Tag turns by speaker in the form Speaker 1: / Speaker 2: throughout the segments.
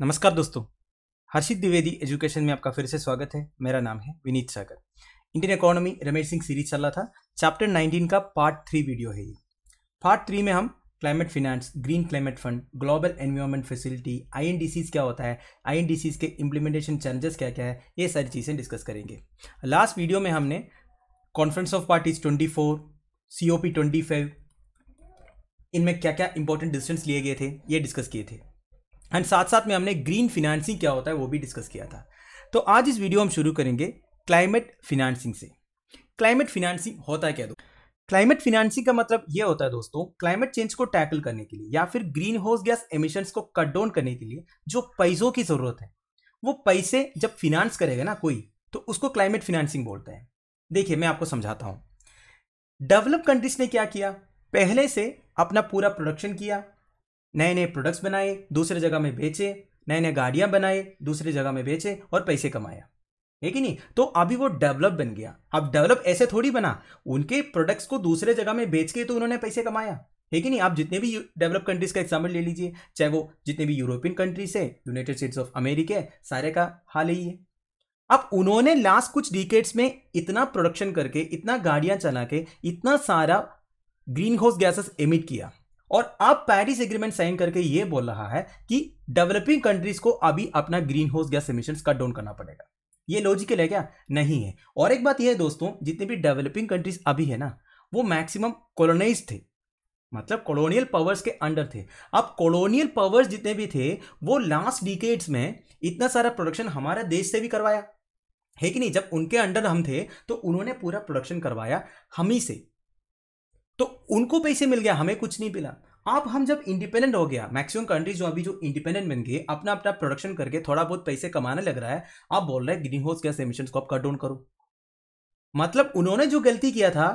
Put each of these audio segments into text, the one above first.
Speaker 1: नमस्कार दोस्तों हर्षित द्विवेदी एजुकेशन में आपका फिर से स्वागत है मेरा नाम है Vineet Sagar Indian economy Ramesh Singh series चल रहा था चैप्टर 19 का पार्ट थ्री वीडियो है ये पार्ट थ्री में हम climate finance green climate fund global environment facility आई क्या होता है आई के इम्प्लीमेंटेशन चैलेंजेस क्या क्या है ये सारी चीज़ें डिस्कस करेंगे लास्ट वीडियो में हमने conference of parties twenty four C O P twenty five इनमें क्या क्या इंपॉर्टेंट डिसीजन लिए गए थे ये डिस्कस किए थे एंड साथ साथ में हमने ग्रीन फिनेंसिंग क्या होता है वो भी डिस्कस किया था तो आज इस वीडियो हम शुरू करेंगे क्लाइमेट फिनेंसिंग से क्लाइमेट फिनेंसिंग होता है क्या दोस्तों क्लाइमेट फिनेंसिंग का मतलब यह होता है दोस्तों क्लाइमेट चेंज को टैकल करने के लिए या फिर ग्रीन हाउस गैस एमिशंस को कट डाउन करने के लिए जो पैसों की जरूरत है वो पैसे जब फिनेंस करेगा ना कोई तो उसको क्लाइमेट फिनेंसिंग बोलते हैं देखिए मैं आपको समझाता हूँ डेवलप कंट्रीज ने क्या किया पहले से अपना पूरा प्रोडक्शन किया नए नए प्रोडक्ट्स बनाए दूसरे जगह में बेचे नए नए गाड़ियाँ बनाए दूसरे जगह में बेचे और पैसे कमाया है कि नहीं तो अभी वो डेवलप बन गया अब डेवलप ऐसे थोड़ी बना उनके प्रोडक्ट्स को दूसरे जगह में बेच के तो उन्होंने पैसे कमाया है कि नहीं आप जितने भी डेवलप कंट्रीज का एग्जाम्पल ले लीजिए चाहे वो जितने भी यूरोपियन कंट्रीज है यूनाइटेड स्टेट्स ऑफ अमेरिका है सारे का हाल ही है अब उन्होंने लास्ट कुछ डिकेट्स में इतना प्रोडक्शन करके इतना गाड़ियां चला के इतना सारा ग्रीन हाउस गैसेस एमिट किया और अब पेरिस एग्रीमेंट साइन करके ये बोल रहा है कि डेवलपिंग कंट्रीज को अभी अपना green house gas emission cut down करना पड़ेगा ये लॉजिकल है क्या नहीं है और एक बात यह है दोस्तों जितने भी डेवलपिंग कंट्रीज अभी है ना वो मैक्सिमम कॉलोनाइज थे मतलब कॉलोनियल पावर्स के अंडर थे अब कॉलोनियल पावर्स जितने भी थे वो लास्ट डिकेड्स में इतना सारा प्रोडक्शन हमारे देश से भी करवाया है कि नहीं जब उनके अंडर हम थे तो उन्होंने पूरा प्रोडक्शन करवाया हम ही से तो उनको पैसे मिल गया हमें कुछ नहीं मिला आप हम जब इंडिपेंडेंट हो गया मैक्सिमम कंट्रीज जो अभी जो इंडिपेंडेंट बन गए अपना अपना प्रोडक्शन करके थोड़ा बहुत पैसे कमाने लग रहा है आप बोल रहे हैं ग्रीन हाउस गैस एमिशन को आप कट डाउन करो मतलब उन्होंने जो गलती किया था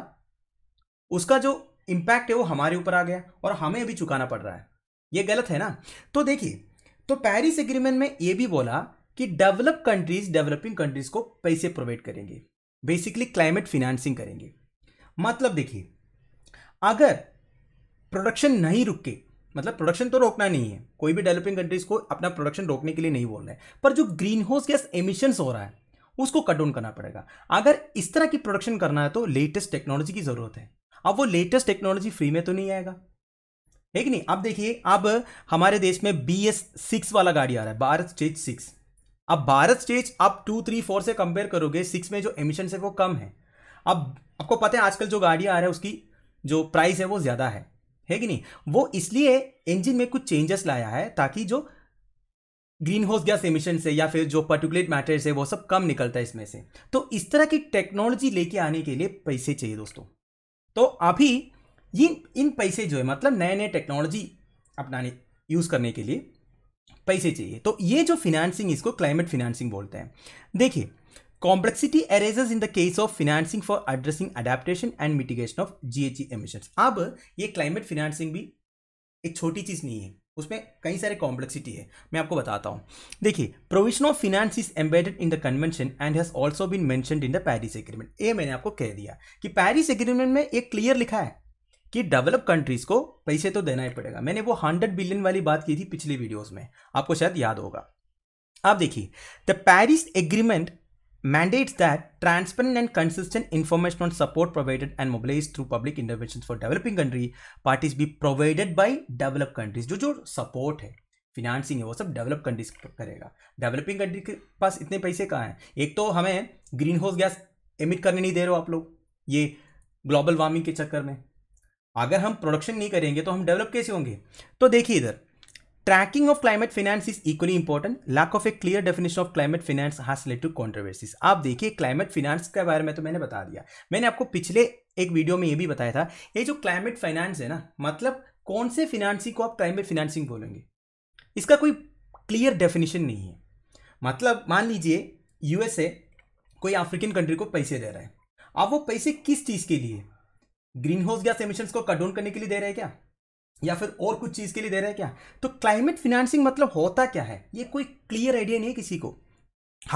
Speaker 1: उसका जो इम्पैक्ट है वो हमारे ऊपर आ गया और हमें अभी चुकाना पड़ रहा है ये गलत है ना तो देखिए तो पेरिस एग्रीमेंट में ये भी बोला कि डेवलप कंट्रीज डेवलपिंग कंट्रीज को पैसे प्रोवाइड करेंगे बेसिकली क्लाइमेट फिनेंसिंग करेंगे मतलब देखिए अगर प्रोडक्शन नहीं रुके मतलब प्रोडक्शन तो रोकना नहीं है कोई भी डेवलपिंग कंट्रीज को अपना प्रोडक्शन रोकने के लिए नहीं बोल रहे पर जो ग्रीन हाउस गैस एमिशंस हो रहा है उसको कट डाउन करना पड़ेगा अगर इस तरह की प्रोडक्शन करना है तो लेटेस्ट टेक्नोलॉजी की जरूरत है अब वो लेटेस्ट टेक्नोलॉजी फ्री में तो नहीं आएगा एक नहीं अब देखिए अब हमारे देश में बी एस सिक्स वाला गाड़ी आ रहा है भारत स्टेज सिक्स अब भारत स्टेज आप टू थ्री फोर से कंपेयर करोगे सिक्स में जो एमिशन है वो कम है अब आपको पता है आजकल जो गाड़ी आ रहा है उसकी जो प्राइस है वो ज़्यादा है है कि नहीं वो इसलिए इंजन में कुछ चेंजेस लाया है ताकि जो ग्रीन हाउस गैस एमिशन से या फिर जो पर्टिकुलेट मैटर्स है वो सब कम निकलता है इसमें से तो इस तरह की टेक्नोलॉजी लेके आने के लिए पैसे चाहिए दोस्तों तो अभी इन इन पैसे जो है मतलब नए नए टेक्नोलॉजी अपनाने यूज़ करने के लिए पैसे चाहिए तो ये जो फिनेंसिंग इसको क्लाइमेट फिनेंसिंग बोलते हैं देखिए complexity arises in the case of financing for addressing adaptation and mitigation of GHG emissions. अब ये क्लाइमेट financing भी एक छोटी चीज़ नहीं है उसमें कई सारे कॉम्प्लेक्सिटी है मैं आपको बताता हूँ देखिए provision of finance is embedded in the convention and has also been mention in the Paris agreement ये मैंने आपको कह दिया कि पैरिस एग्रीमेंट में एक क्लियर लिखा है कि डेवलप कंट्रीज को पैसे तो देना ही पड़ेगा मैंने वो हंड्रेड बिलियन वाली बात की थी पिछली वीडियोज में आपको शायद याद होगा आप देखिए the Paris agreement mandates that transparent and consistent information on support provided and mobilized through public interventions for developing country parties be provided by developed countries जो जो support है फिनांसिंग है वो सब डेवलप कंट्रीज करेगा डेवलपिंग कंट्री के पास इतने पैसे कहाँ हैं एक तो हमें ग्रीन हाउस गैस एमिट करने नहीं दे रहे हो आप लोग ये ग्लोबल वार्मिंग के चक्कर में अगर हम प्रोडक्शन नहीं करेंगे तो हम डेवलप कैसे होंगे तो देखिए इधर Tracking of climate finance is equally important. Lack of a clear definition of climate finance has led to controversies. आप देखिए क्लाइमेट फाइनेंस के बारे में तो मैंने बता दिया मैंने आपको पिछले एक वीडियो में ये भी बताया था ये जो क्लाइमेट फाइनेंस है ना मतलब कौन से फिनेंसिंग को आप क्लाइमेट फिनेंसिंग बोलेंगे इसका कोई क्लियर डेफिनेशन नहीं है मतलब मान लीजिए यूएसए कोई अफ्रीकन कंट्री को पैसे दे रहा है अब वो पैसे किस चीज़ के लिए ग्रीन हाउस गैस एमिशंस को कट डाउन करने के लिए दे रहे हैं क्या या फिर और कुछ चीज़ के लिए दे रहे हैं क्या तो क्लाइमेट फिनेंसिंग मतलब होता क्या है ये कोई क्लियर आइडिया नहीं है किसी को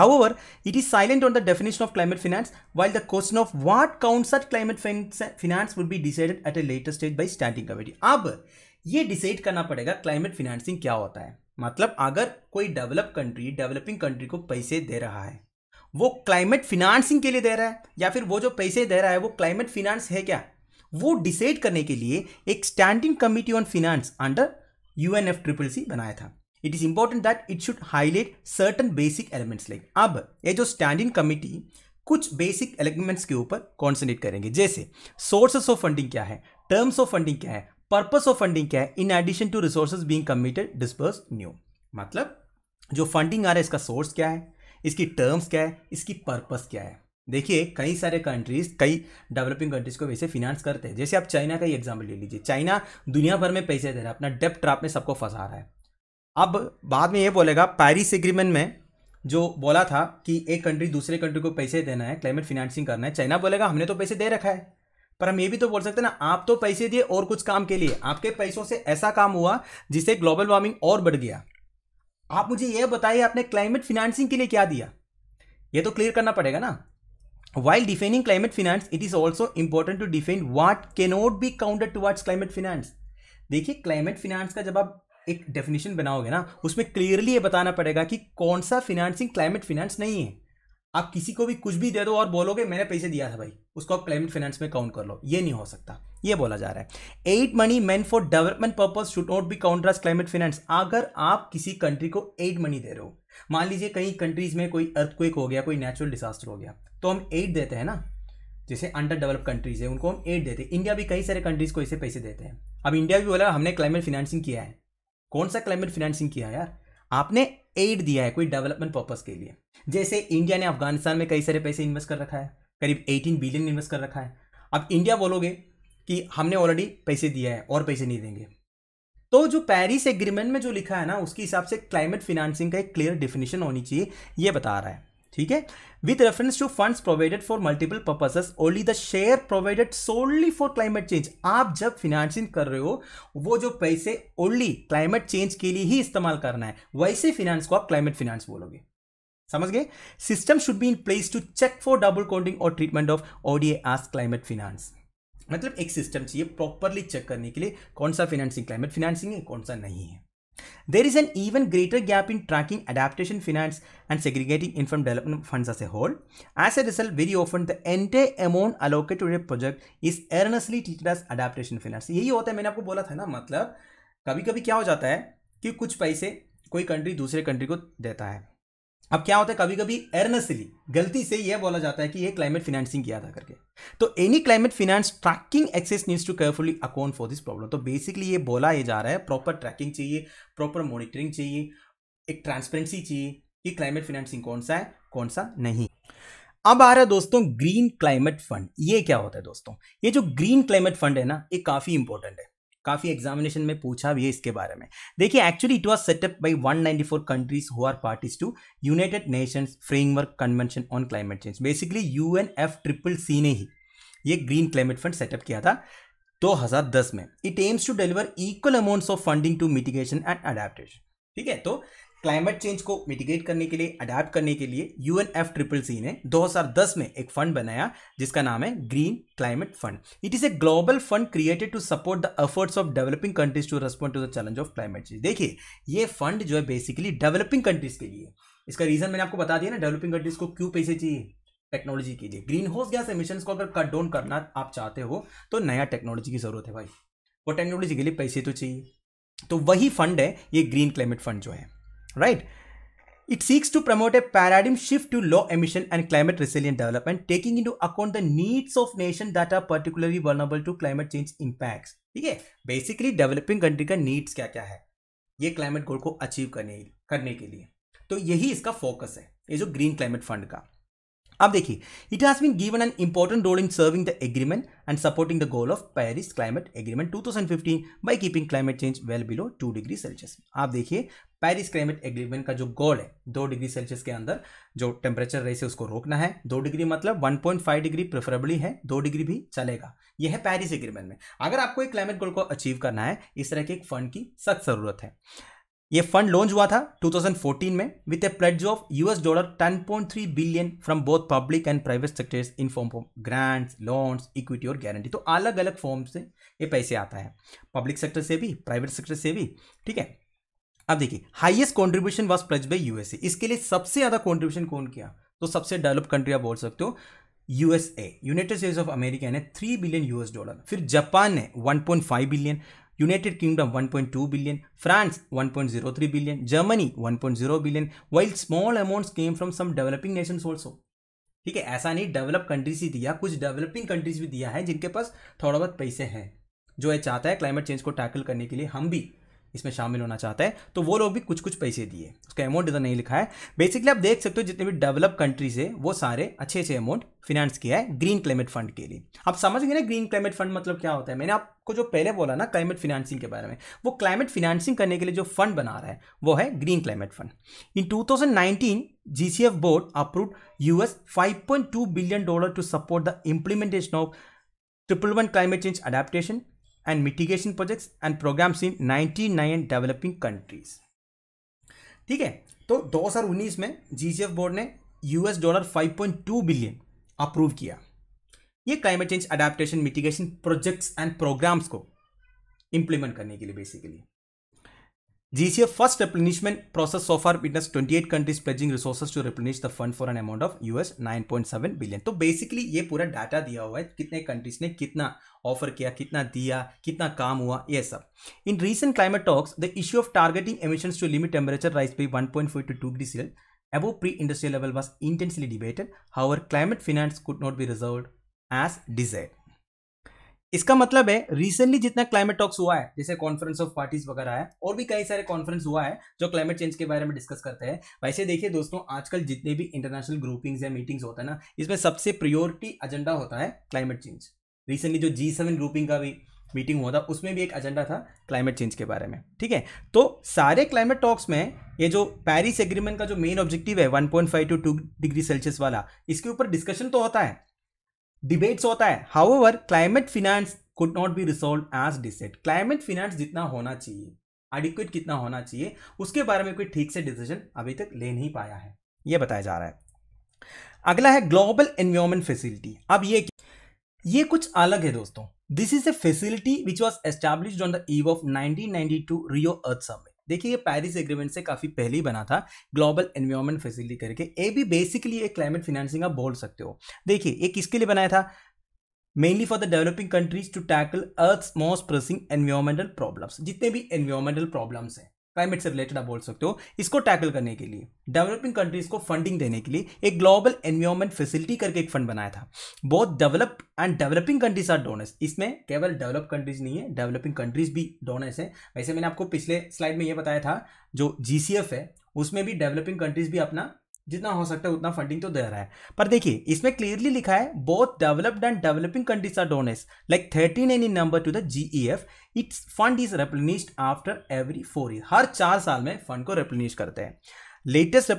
Speaker 1: over it is silent on the definition of climate finance while the question of what count as climate finance would be decided at a later stage by standing committee अब ये decide करना पड़ेगा climate financing क्या होता है मतलब अगर कोई डेवलप कंट्री डेवलपिंग कंट्री को पैसे दे रहा है वो क्लाइमेट फिनेंसिंग के लिए दे रहा है या फिर वो जो पैसे दे रहा है वो क्लाइमेट फिनेंस है क्या वो डिसाइड करने के लिए एक standing committee on finance under U N F triple C बनाया था it is important that it should highlight certain basic elements like अब ये जो स्टैंडिंग कमिटी कुछ बेसिक एलिमेंट्स के ऊपर कॉन्सेंट्रेट करेंगे जैसे सोर्सेस ऑफ फंडिंग क्या है टर्म्स ऑफ फंडिंग क्या है पर्पस ऑफ फंडिंग क्या है in addition to resources being committed disburse new मतलब जो फंडिंग आ रहा है इसका सोर्स क्या है इसकी टर्म्स क्या है इसकी पर्पस क्या है देखिए कई सारे कंट्रीज कई डेवलपिंग कंट्रीज को वैसे फिनांस करते हैं जैसे आप चाइना का ही एग्जाम्पल ले लीजिए चाइना दुनिया भर में पैसे दे रहा है अपना डेप ट्रैप में सबको फंसा रहा है अब बाद में ये बोलेगा पैरिस एग्रीमेंट में जो बोला था कि एक कंट्री दूसरे कंट्री को पैसे देना है क्लाइमेट फिनेंसिंग करना है चाइना बोलेगा हमने तो पैसे दे रखा है पर हम ये भी तो बोल सकते हैं ना आप तो पैसे दिए और कुछ काम के लिए आपके पैसों से ऐसा काम हुआ जिससे ग्लोबल वार्मिंग और बढ़ गया आप मुझे यह बताइए आपने क्लाइमेट फिनेंसिंग के लिए क्या दिया ये तो क्लियर करना पड़ेगा ना while defining climate finance it is also important to define what cannot be counted towards climate finance देखिए climate finance का जब आप एक डेफिनेशन बनाओगे ना उसमें क्लियरली ये बताना पड़ेगा कि कौन सा फिनेंसिंग क्लाइमेट फिनेंस नहीं है आप किसी को भी कुछ भी दे दो और बोलोगे मैंने पैसे दिया था भाई उसको आप क्लाइमेट फाइनेंस में काउंट कर लो ये नहीं हो सकता ये बोला जा रहा है aid money meant for development purpose should not be counted as climate finance अगर आप किसी कंट्री को एड मनी दे रहे हो मान लीजिए कई कंट्रीज में कोई अर्थक्वेक हो गया कोई नेचुरल डिजास्टर हो गया तो हम एड देते हैं ना जैसे अंडर डेवलप कंट्रीज है उनको हम एड देते हैं इंडिया भी कई सारे कंट्रीज को ऐसे पैसे देते हैं अब इंडिया भी बोला हमने क्लाइमेट फाइनेंसिंग किया है कौन सा क्लाइमेट फाइनेंसिंग किया यार आपने एड दिया है कोई डेवलपमेंट पर्पज के लिए जैसे इंडिया ने अफगानिस्तान में कई सारे पैसे इन्वेस्ट कर रखा है करीब 18 बिलियन इन्वेस्ट कर रखा है अब इंडिया बोलोगे कि हमने ऑलरेडी पैसे दिया है और पैसे नहीं देंगे तो जो पेरिस एग्रीमेंट में जो लिखा है ना उसके हिसाब से क्लाइमेट फिनेंसिंग का एक क्लियर डिफिनेशन होनी चाहिए ये बता रहा है ठीक है with reference to fund provided for multiple purposes only the share provided solely for climate change आप जब फिनेंसिंग कर रहे हो वो जो पैसे ओनली क्लाइमेट चेंज के लिए ही इस्तेमाल करना है वैसे फिनेंस को आप क्लाइमेट फिनेंस बोलोगे समझ गए system should be in place to check for double counting और treatment of ODA as climate finance मतलब एक सिस्टम चाहिए प्रॉपरली चेक करने के लिए कौन सा फिनेंसिंग क्लाइमेट फिनेंसिंग है कौन सा नहीं है There is an even greater gap in tracking adaptation finance and segregating infant development funds as a whole. As a result, very often the entire amount allocated to a project is erroneously treated as adaptation finance. यही होता है मैंने आपको बोला था ना मतलब कभी कभी क्या हो जाता है कि कुछ पैसे कोई कंट्री दूसरे कंट्री को देता है अब क्या होता है कभी कभी एरनसली गलती से यह बोला जाता है कि ये क्लाइमेट फाइनेंसिंग किया था करके तो any climate finance tracking access needs to carefully account for this problem तो बेसिकली ये बोला ये जा रहा है प्रॉपर ट्रैकिंग चाहिए प्रॉपर मॉनिटरिंग चाहिए एक ट्रांसपेरेंसी चाहिए कि क्लाइमेट फाइनेंसिंग कौन सा है कौन सा नहीं अब आ रहा है दोस्तों ग्रीन क्लाइमेट फंड ये क्या होता है दोस्तों ये जो ग्रीन क्लाइमेट फंड है ना ये काफ़ी इंपॉर्टेंट है काफ़ी एग्जामिनेशन में पूछा भी है इसके बारे में देखिए actually it was set up by 194 countries who are parties to United Nations framework convention on climate change basically U N F triple C ने ही ये ग्रीन क्लाइमेट फंड सेटअप किया था 2010 में it aims to deliver equal amounts of funding to mitigation and adaptation ठीक है तो climate change को मिटिगेट करने के लिए अडेप्ट करने के लिए U N F triple C ने 2010 में एक फंड बनाया जिसका नाम है green climate fund it is a global fund created to support the efforts of developing countries to respond to the challenge of climate change देखिए ये फंड जो है बेसिकली डेवलपिंग कंट्रीज के लिए इसका रीजन मैंने आपको बता दिया ना डेवलपिंग कंट्रीज को क्यों पैसे चाहिए टेक्नोलॉजी के लिए ग्रीन हाउस गैस एमिशन को अगर कट डाउन करना आप चाहते हो तो नया टेक्नोलॉजी की जरूरत है भाई वो टेक्नोलॉजी के लिए पैसे तो चाहिए तो वही फंड है ये ग्रीन क्लाइमेट फंड जो है right? It seeks to promote a paradigm shift to low emission and climate resilient development, taking into account the needs of nation that are particularly vulnerable to climate change impacts. ठीक है basically developing country का needs क्या क्या है ये climate goal को achieve करने करने के लिए तो यही इसका focus है ये जो green climate fund का अब देखिए it has been given an important role in serving the agreement and supporting the goal of Paris climate agreement 2015 by keeping climate change well below two degree Celsius आप देखिए Paris climate agreement का जो गोल है दो degree Celsius के अंदर जो temperature race है उसको रोकना है दो डिग्री मतलब 1.5 डिग्री प्रेफरेबली है दो डिग्री भी चलेगा यह है पेरिस एग्रीमेंट में अगर आपको एक क्लाइमेट गोल को अचीव करना है इस तरह के एक फंड की सख्त जरूरत है यह फंड लॉन्च हुआ था 2014 में with a pledge of US dollar 10.3 billion from both public and private sectors in form of grants loans equity और गारंटी तो अलग अलग फॉर्म से ये पैसे आता है पब्लिक सेक्टर से भी प्राइवेट सेक्टर से भी ठीक है अब देखिए highest contribution was pledge by USA इसके लिए सबसे ज़्यादा कंट्रीब्यूशन कौन किया तो सबसे डेवलप कंट्री आप बोल सकते हो USA United States of America ने थ्री बिलियन यूएस डॉलर फिर जापान ने one point five billion United Kingdom 1.2 billion France 1.03 billion Germany 1.0 billion while small amounts came from some developing nations also ठीक है ऐसा नहीं डेवलप कंट्रीज ही दिया कुछ developing countries भी दिया है जिनके पास थोड़ा बहुत पैसे हैं जो ये चाहता है क्लाइमेट चेंज को टैकल करने के लिए हम भी इसमें शामिल होना चाहता है तो वो लोग भी कुछ कुछ पैसे दिए उसका अमाउंट इधर नहीं लिखा है बेसिकली आप देख सकते हो जितने भी डेवलप कंट्रीज है वो सारे अच्छे अच्छे अमाउंट फिनेंस किया है ग्रीन क्लाइमेट फंड के लिए आप समझ गए ना ग्रीन क्लाइमेट फंड मतलब क्या होता है मैंने आपको जो पहले बोला ना क्लाइमेट फिनेंसिंग के बारे में वो क्लाइमेट फिनेंसिंग करने के लिए जो फंड बना रहा है वो है green climate fund in 2019 GCF board approve US 5.2 billion dollar to support the implementation of triple one climate change adaptation and mitigation projects and programs in 99 developing countries ठीक है तो 2019 में जीसीएफ बोर्ड ने यूएस डॉलर 5.2 बिलियन अप्रूव किया ये climate change adaptation mitigation projects and programmes को implement करने के लिए basically GCF first replenishment process so far witnessed 28 countries pledging resources to replenish the fund for an amount of US 9.7 billion. तो basically ये पूरा data दिया हुआ है कितने कंट्रीज ने कितना ऑफर किया कितना दिया कितना काम हुआ ये सब in recent climate talks the issue of targeting emissions to limit temperature rise by 1.5 to 2 degree Celsius above pre-industrial level was intensely debated. However, climate finance could not be resolved as desired. इसका मतलब है recently जितना climate talks हुआ है जैसे conference of parties वगैरह है और भी कई सारे कॉन्फ्रेंस हुआ है जो क्लाइमेट चेंज के बारे में डिस्कस करते हैं वैसे देखिए दोस्तों आजकल जितने भी इंटरनेशनल ग्रुपिंग्स या मीटिंग्स होते हैं ना इसमें सबसे प्रियोरिटी एजेंडा होता है क्लाइमेट चेंज रिसेंटली जो जी सेवन ग्रुपिंग का भी मीटिंग हुआ था उसमें भी एक एजेंडा था क्लाइमेट चेंज के बारे में ठीक है तो सारे क्लाइमेट टॉक्स में ये जो पेरिस एग्रीमेंट का जो मेन ऑब्जेक्टिव है 1.5 टू 2 डिग्री सेल्सियस वाला इसके ऊपर डिस्कशन तो होता है डिबेट्स होता है how climate finance could not be resolve as decided climate finance जितना होना चाहिए एडिक्वेट कितना होना चाहिए उसके बारे में कोई ठीक से डिसीजन अभी तक ले नहीं पाया है यह बताया जा रहा है अगला है ग्लोबल एनवायरमेंट फैसिलिटी अब ये ये कुछ अलग है दोस्तों this is a facility which was establish on the eve of 1992 Rio earth summit देखिए ये पैरिस एग्रीमेंट से काफ़ी पहले ही बना था ग्लोबल एनवायरमेंट फैसिलिटी करके ये भी बेसिकली एक क्लाइमेट फाइनेंसिंग आप बोल सकते हो देखिए ये किसके लिए बनाया था mainly for the developing countries to tackle earth most pressing environmental problems जितने भी एनवायरमेंटल प्रॉब्लम्स हैं क्लाइमेट से रिलेटेड आप बोल सकते हो इसको टैकल करने के लिए डेवलपिंग कंट्रीज को फंडिंग देने के लिए एक ग्लोबल एनवायरमेंट फैसिलिटी करके एक फंड बनाया था बहुत develop and developing countries are donors इसमें केवल डेवलप कंट्रीज नहीं है डेवलपिंग कंट्रीज भी डोनर्स हैं वैसे मैंने आपको पिछले स्लाइड में यह बताया था जो जी है उसमें भी डेवलपिंग कंट्रीज भी अपना जितना हो सकता है उतना फंडिंग तो दे रहा है पर देखिए इसमें क्लियरली लिखा है both developed and developing countries are donors like thirteen any number to the GEF its fund is replenished after every four year हर चार साल में फंड को रेप्लिनिश करते हैं लेटेस्ट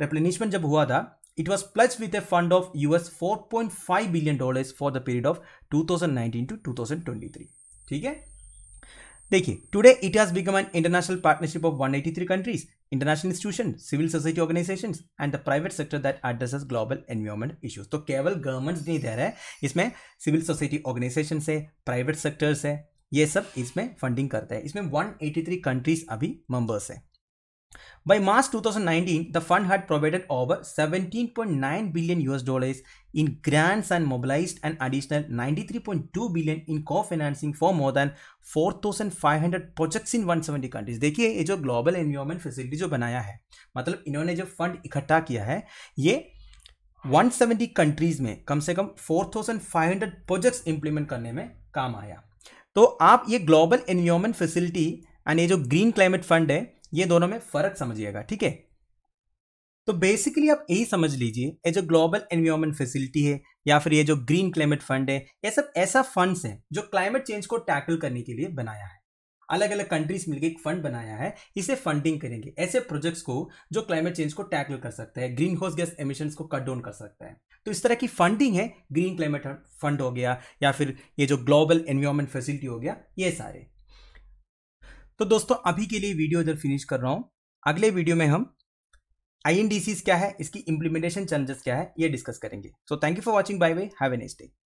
Speaker 1: रेप्लिनिशमेंट जब हुआ था It four point five billion dollar for the period of two thousand nineteen to two thousand twenty three ठीक है देखिए today it has become an international partnership of 183 countries international institution civil society organisation and the private sector that addresses global environment issues तो केवल governments नहीं दे रहे हैं इसमें सिविल सोसाइटी ऑर्गेनाइजेशन है प्राइवेट सेक्टर्स है ये सब इसमें फंडिंग करते हैं इसमें 183 कंट्रीज अभी मेंबर्स हैं By March 2019, the fund had provided over 17.9 billion US dollars in grants and mobilized an additional 93.2 billion in co-financing for more than 4,500 projects in 170 countries. देखिए ये जो ग्लोबल एनवायरमेंट फैसिलिटी जो बनाया है मतलब इन्होंने जो फंड इकट्ठा किया है ये 170 कंट्रीज में कम से कम 4,500 प्रोजेक्ट्स इंप्लीमेंट करने में काम आया तो आप ये ग्लोबल एनवायरमेंट फैसिलिटी एंड ये जो ग्रीन क्लाइमेट फंड है ये दोनों में फर्क समझिएगा ठीक है तो बेसिकली आप यही समझ लीजिए ये जो ग्लोबल एनवायरमेंट फैसिलिटी है या फिर ये जो ग्रीन क्लाइमेट फंड है ये सब ऐसा फंड्स है जो क्लाइमेट चेंज को टैकल करने के लिए बनाया है अलग अलग कंट्रीज मिलकर एक फंड बनाया है इसे फंडिंग करेंगे ऐसे प्रोजेक्ट्स को जो क्लाइमेट चेंज को टैकल कर सकता है ग्रीन हाउस गैस एमिशन को कट डाउन कर सकता है तो इस तरह की फंडिंग है ग्रीन क्लाइमेट फंड हो गया या फिर ये जो ग्लोबल एनवायरमेंट फैसिलिटी हो गया ये सारे तो दोस्तों अभी के लिए वीडियो इधर फिनिश कर रहा हूँ अगले वीडियो में हम आई क्या है इसकी इंप्लीमेंटेशन चैलेंजेस क्या है ये डिस्कस करेंगे so thank you for watching bye way have a next day